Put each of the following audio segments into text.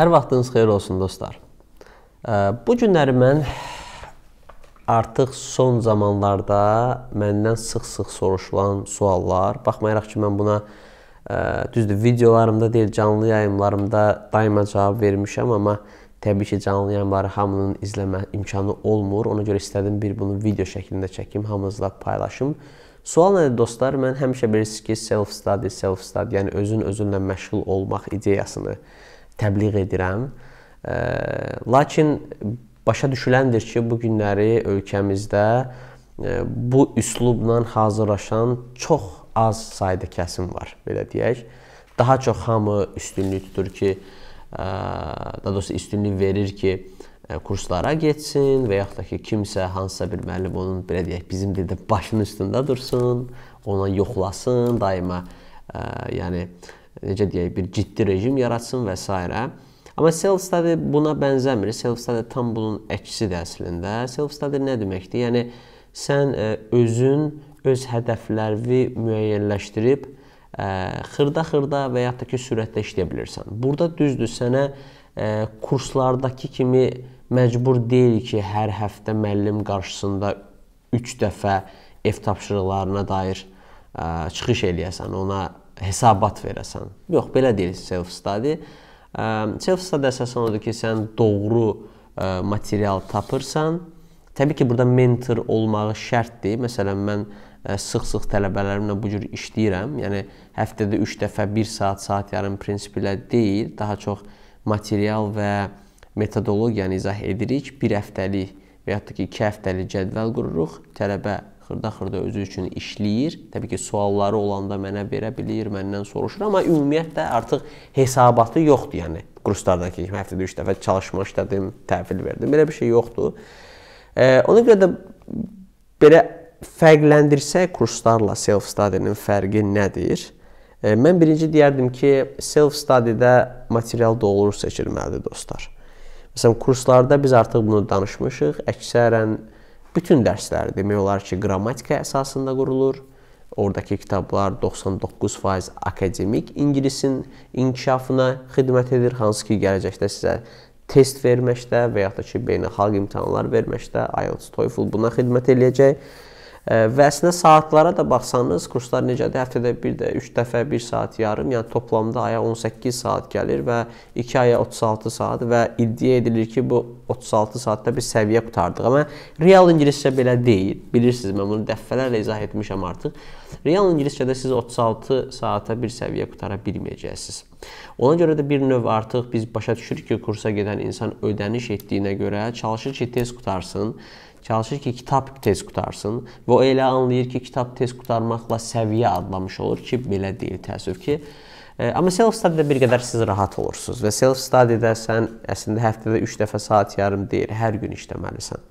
Hər vaxtınız xeyir olsun dostlar. Bu günləri mən artıq son zamanlarda məndən sıx-sıx soruşulan suallar, baxmayaraq ki, mən buna düzdür videolarımda deyil, canlı yayımlarımda daima cavab vermişəm, amma təbii ki, canlı yayımları hamının izləmə imkanı olmur. Ona görə istədim bir bunu video şəklində çəkim, hamınızla paylaşım. Sual nədir dostlar? Mən həmişə bilirsiniz ki, self-study, self-study, yəni özün özünlə məşğul olmaq ideyasını təbliğ edirəm. Lakin başa düşüləndir ki, bu günləri ölkəmizdə bu üslubla hazırlaşan çox az sayda kəsim var, belə deyək. Daha çox hamı üstünlük tutur ki, daha doğrusu üstünlük verir ki, kurslara getsin və yaxud da ki, kimsə hansısa bir müəllim onun belə deyək, bizim dildə başının üstündə dursun, ona yoxlasın, daima ə, yəni necə deyək, bir ciddi rejim yaratsın və s. Amma self study buna bənzəmir. Self study tam bunun əksisidir əslində. Self study nə deməkdir? Yəni sən ə, e, özün öz hədəflərini müəyyənləşdirib e, xırda-xırda və ya da ki sürətlə işləyə bilirsən. Burada düzdür sənə ə, e, kurslardakı kimi məcbur deyil ki, hər həftə müəllim qarşısında 3 dəfə ev tapşırıqlarına dair ə, çıxış eləyəsən. Ona hesabat verəsən. Yox, belə deyil self-study. Self-study əsasən odur ki, sən doğru ə, material tapırsan. Təbii ki, burada mentor olmağı şərtdir. Məsələn, mən sıx-sıx tələbələrimlə bu cür işləyirəm. Yəni həftədə 3 dəfə 1 saat, saat yarım prinsiplə deyil, daha çox material və metodologiyanı izah edirik. 1 həftəlik və ya da ki 2 həftəlik cədvəl qururuq. Tələbə xırda-xırda özü üçün işləyir. Təbii ki, sualları olanda mənə verə bilir, məndən soruşur, amma ümumiyyətlə artıq hesabatı yoxdur, yəni kurslardakı kimi həftədə 3 dəfə çalışma işlədim, təhvil verdim. Belə bir şey yoxdur. E, ona görə də belə fərqləndirsək kurslarla self study-nin fərqi nədir? E, mən birinci deyərdim ki, self study-də material doğru seçilməlidir dostlar. Məsələn, kurslarda biz artıq bunu danışmışıq. Əksərən e, Bütün dərslər demək olar ki, qrammatika əsasında qurulur. Oradakı kitablar 99% akademik ingilisin inkişafına xidmət edir, hansı ki, gələcəkdə sizə test verməkdə və yaxud da ki, beynəlxalq imtahanlar verməkdə IELTS, TOEFL buna xidmət eləyəcək. Və əslində saatlara da baxsanız, kurslar necədir? Həftədə bir də 3 dəfə 1 saat yarım, yəni toplamda aya 18 saat gəlir və 2 aya 36 saat və iddia edilir ki, bu 36 saatda bir səviyyə qutardıq. Amma real ingiliscə belə deyil. Bilirsiniz, mən bunu dəfələrlə izah etmişəm artıq. Real ingiliscədə siz 36 saata bir səviyyə qutara bilməyəcəksiniz. Ona görə də bir növ artıq biz başa düşürük ki, kursa gedən insan ödəniş etdiyinə görə çalışır ki, tez qutarsın çalışır ki, kitab tez qutarsın və o elə anlayır ki, kitab tez qutarmaqla səviyyə adlamış olur ki, belə deyil təəssüf ki. E, amma self-study-də bir qədər siz rahat olursunuz və self-study-də sən əslində həftədə 3 dəfə saat yarım deyir, hər gün işləməlisən.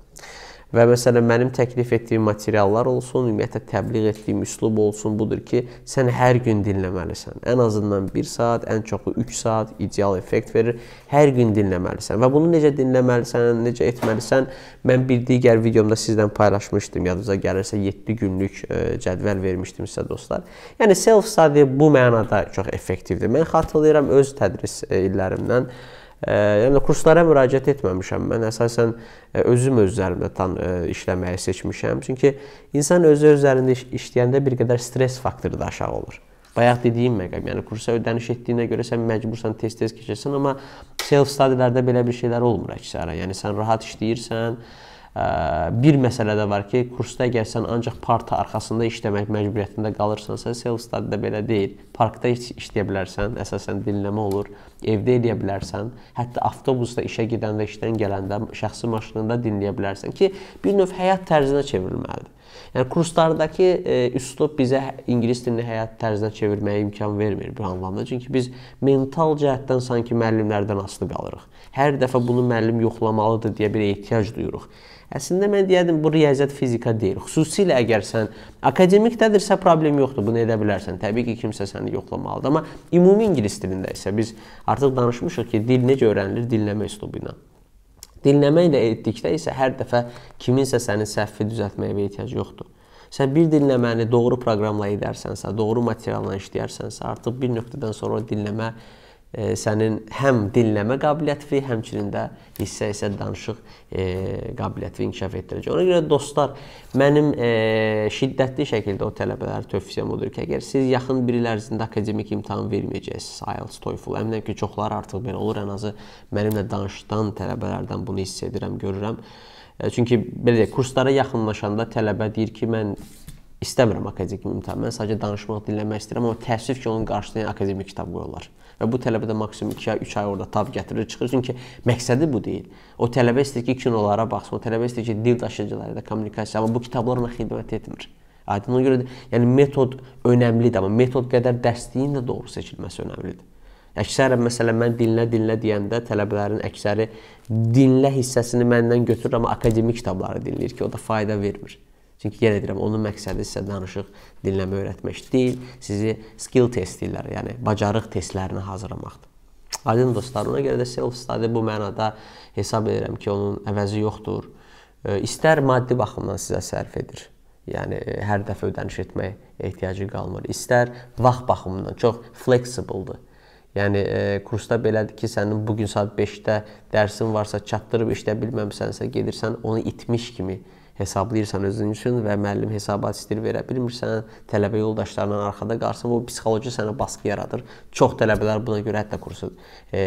Və məsələn mənim təklif etdiyim materiallar olsun, ümumiyyətlə təbliğ etdiyim üslub olsun budur ki, sən hər gün dinləməlisən. Ən azından 1 saat, ən çoxu 3 saat ideal effekt verir. Hər gün dinləməlisən və bunu necə dinləməlisən, necə etməlisən, mən bir digər videomda sizdən paylaşmışdım. Yadınıza gəlirsə 7 günlük e, cədvəl vermişdim sizə dostlar. Yəni self study bu mənada çox effektivdir. Mən xatırlayıram öz tədris e, illərimdən Yəni kurslara müraciət etməmişəm. Mən əsasən e, özüm öz üzərimdə tam e, işləməyi seçmişəm. Çünki insan özü üzərində işləyəndə bir qədər stress faktoru da aşağı olur. Bayaq dediyim məqam, yəni kursa ödəniş etdiyinə görə sən məcbursan tez-tez keçirsən, amma self study-lərdə belə bir şeylər olmur əksərən. Yəni sən rahat işləyirsən, bir məsələ də var ki, kursda əgər sən ancaq parta arxasında işləmək məcburiyyətində qalırsansa, self-study-də belə deyil. Parkda işləyə bilərsən, əsasən dinləmə olur, evdə eləyə bilərsən, hətta avtobusda işə gedəndə, işdən gələndə şəxsi maşınında dinləyə bilərsən ki, bir növ həyat tərzinə çevrilməlidir. Yəni kurslardakı e, üslub bizə ingilis dilini həyat tərzinə çevirməyə imkan vermir bir anlamda. Çünki biz mental cəhətdən sanki müəllimlərdən asılı qalırıq. Hər dəfə bunu müəllim yoxlamalıdır deyə bir ehtiyac duyuruq. Əslində mən deyərdim bu riyaziyyat fizika deyil. Xüsusilə əgər sən akademikdədirsə problem yoxdur, bunu edə bilərsən. Təbii ki, kimsə səni yoxlamalıdır, amma ümumi ingilis dilində isə biz artıq danışmışıq ki, dil necə öyrənilir, dinləmə üslubu ilə. Dinləməklə etdikdə isə hər dəfə kiminsə sənin səhvi düzəltməyə bir ehtiyac yoxdur. Sən bir dinləməni doğru proqramla edərsənsə, doğru materialla işləyərsənsə, artıq bir nöqtədən sonra dinləmə e, sənin həm dinləmə qabiliyyətini, həmçinin də hissə-hissə danışıq e, qabiliyyətini inkişaf etdirəcək. Ona görə dostlar, mənim e, şiddətli şəkildə o tələbələrə tövsiyəm odur ki, əgər siz yaxın bir il ərzində akademik imtahan verməyəcəksiniz, IELTS, TOEFL, əminəm ki, çoxları artıq belə olur, ən azı mənimlə danışdan tələbələrdən bunu hiss edirəm, görürəm. E, çünki belə deyək, kurslara yaxınlaşanda tələbə deyir ki, mən istəmirəm akademik imtahan. Mən sadəcə danışmaq, dinləmək istəyirəm, amma təəssüf ki, onun qarşısına akademik kitab qoyurlar. Və bu tələbə də maksimum 2 ay, 3 ay orada tab gətirir, çıxır. Çünki məqsədi bu deyil. O tələbə istəyir ki, kinolara baxsın, o tələbə istəyir ki, dil daşıyıcıları da kommunikasiya, amma bu kitablar ona xidmət etmir. Aydın ona görə də, yəni metod önəmlidir, amma metod qədər dərsliyin də doğru seçilməsi önəmlidir. Əksərən məsələn mən dinlə dinlə deyəndə tələbələrin əksəri dinlə hissəsini məndən götürür, amma akademik kitabları dinləyir ki, o da fayda vermir. Çünki yenə deyirəm, onun məqsədi sizə danışıq, dinləmə öyrətmək deyil, sizi skill test deyirlər, yəni bacarıq testlərinə hazırlamaqdır. Aydın dostlar, ona görə də self study bu mənada hesab edirəm ki, onun əvəzi yoxdur. İstər maddi baxımdan sizə sərf edir. Yəni hər dəfə ödəniş etməyə ehtiyacı qalmır. İstər vaxt baxımından çox flexible-dır. Yəni e, kursda belədir ki, sənin bu gün saat 5-də dərsin varsa, çatdırıb işləyə bilməmisənsə, gedirsən onu itmiş kimi hesablayırsan özün üçün və müəllim hesabat stili verə bilmirsən, tələbə yoldaşlarından arxada qalsan, bu psixoloji sənə baskı yaradır. Çox tələbələr buna görə hətta kursu e,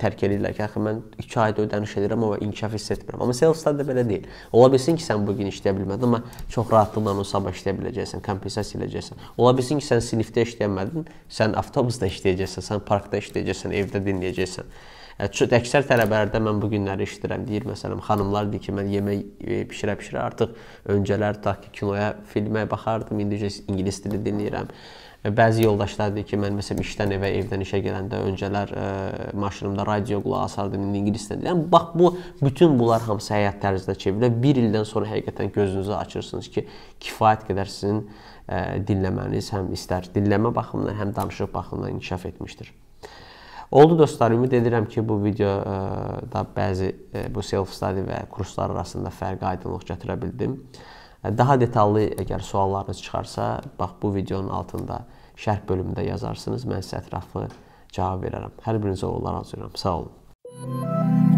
tərk edirlər ki, axı mən 2 ayda ödəniş edirəm, amma inkişaf hiss etmirəm. Amma self-study belə deyil. Ola bilsin ki, sən bu gün işləyə bilmədin, amma çox rahatlıqla o sabah işləyə biləcəksən, kompensasiya eləyəcəksən. Ola bilsin ki, sən sinifdə işləyəmədin, sən avtobusda işləyəcəksən, sən parkda işləyəcəksən, evdə dinləyəcəksən. Əksər tələbələrdə mən bu günləri eşidirəm, deyir məsələn, xanımlar deyir ki, mən yemək bişirə-bişirə e, artıq öncələr tutaq ki, kinoya, filmə baxardım, indi ingilis dili dinləyirəm. E, bəzi yoldaşlar deyir ki, mən məsələn işdən evə, evdən işə gələndə öncələr ə, e, maşınımda radio qulaq asardım, indi ingilis dilində. Yəni bax bu bütün bunlar hamısı həyat tərzinə çevrilir. 1 ildən sonra həqiqətən gözünüzü açırsınız ki, kifayət qədər sizin ə, dinləməniz həm istər dinləmə baxımından, həm danışıq baxımından inkişaf etmişdir. Oldu dostlar, ümid edirəm ki, bu videoda e, bəzi e, bu self-study və kurslar arasında fərqi aydınlıq gətirə bildim. E, daha detallı əgər suallarınız çıxarsa, bax bu videonun altında şərh bölümündə yazarsınız. Mən sizə ətraflı cavab verərəm. Hər birinizə uğurlar arzulayıram. Sağ olun.